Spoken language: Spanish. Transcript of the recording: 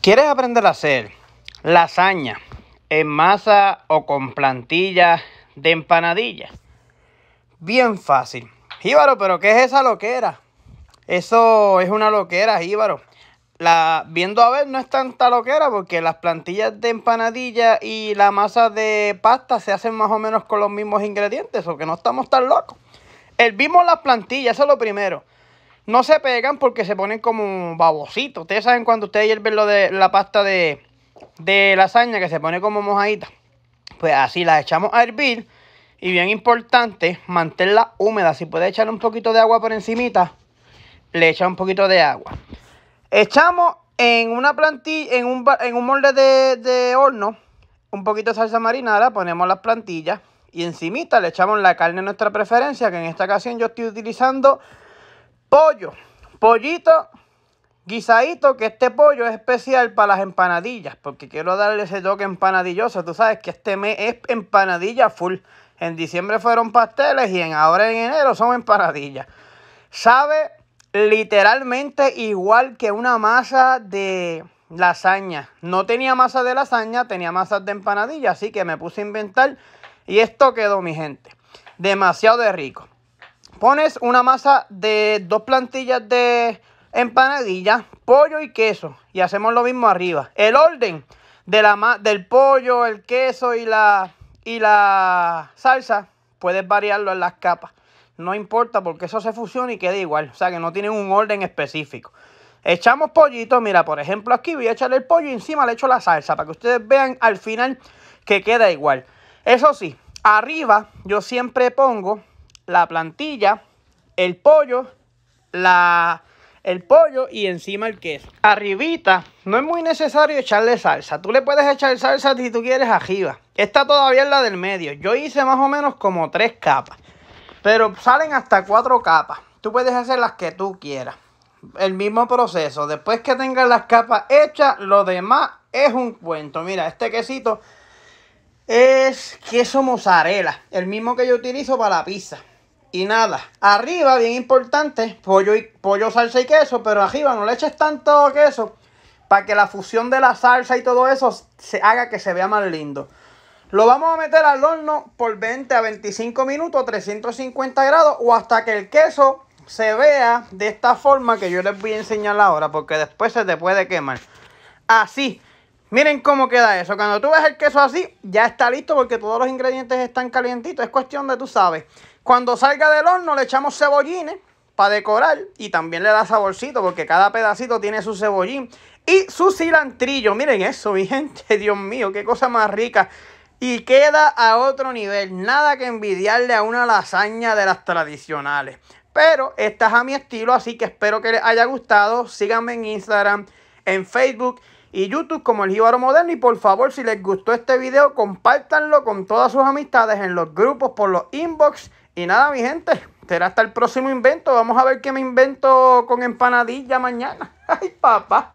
¿Quieres aprender a hacer lasaña en masa o con plantilla de empanadilla? Bien fácil. Jíbaro, pero ¿qué es esa loquera? Eso es una loquera, Jíbaro. La, viendo a ver, no es tanta loquera porque las plantillas de empanadilla y la masa de pasta se hacen más o menos con los mismos ingredientes, o que no estamos tan locos. Hervimos las plantillas, eso es lo primero. No se pegan porque se ponen como babositos. Ustedes saben cuando ustedes hierven lo de la pasta de, de lasaña que se pone como mojadita. Pues así las echamos a hervir. Y bien importante, mantenerla húmeda. Si puede echar un poquito de agua por encimita, le echa un poquito de agua. Echamos en una plantilla, en un, molde de, horno, un poquito de salsa marinada ponemos las plantillas y encimita le echamos la carne de nuestra preferencia, que en esta ocasión yo estoy utilizando Pollo, pollito guisadito, que este pollo es especial para las empanadillas, porque quiero darle ese toque empanadilloso. Tú sabes que este mes es empanadilla full. En diciembre fueron pasteles y en ahora en enero son empanadillas. Sabe literalmente igual que una masa de lasaña. No tenía masa de lasaña, tenía masas de empanadilla, así que me puse a inventar y esto quedó, mi gente. Demasiado de rico pones una masa de dos plantillas de empanadilla, pollo y queso. Y hacemos lo mismo arriba. El orden de la del pollo, el queso y la, y la salsa, puedes variarlo en las capas. No importa porque eso se fusiona y queda igual. O sea que no tienen un orden específico. Echamos pollito. Mira, por ejemplo, aquí voy a echarle el pollo y encima le echo la salsa para que ustedes vean al final que queda igual. Eso sí, arriba yo siempre pongo la plantilla, el pollo, el pollo y encima el queso. Arribita, no es muy necesario echarle salsa. Tú le puedes echar salsa si tú quieres arriba. Esta todavía es la del medio. Yo hice más o menos como tres capas. Pero salen hasta cuatro capas. Tú puedes hacer las que tú quieras. El mismo proceso. Después que tengas las capas hechas, lo demás es un cuento. Mira, este quesito es queso mozzarella. El mismo que yo utilizo para la pizza y nada. Arriba, bien importante, pollo, y, pollo, salsa y queso, pero arriba no le eches tanto queso para que la fusión de la salsa y todo eso se haga que se vea más lindo. Lo vamos a meter al horno por 20 a 25 minutos, 350 grados o hasta que el queso se vea de esta forma que yo les voy a enseñar ahora porque después se te puede quemar. Así. Miren cómo queda eso. Cuando tú ves el queso así, ya está listo porque todos los ingredientes están calientitos. Es cuestión de tú sabes. Cuando salga del horno le echamos cebollines para decorar y también le da saborcito porque cada pedacito tiene su cebollín y su cilantrillo. Miren eso, mi gente, Dios mío, qué cosa más rica. Y queda a otro nivel, nada que envidiarle a una lasaña de las tradicionales. Pero esta es a mi estilo, así que espero que les haya gustado. Síganme en Instagram, en Facebook y YouTube como El Jíbaro Moderno. Y por favor, si les gustó este video, compártanlo con todas sus amistades en los grupos, por los inbox. Y nada, mi gente, será hasta el próximo invento. Vamos a ver qué me invento con empanadilla mañana. Ay, papá.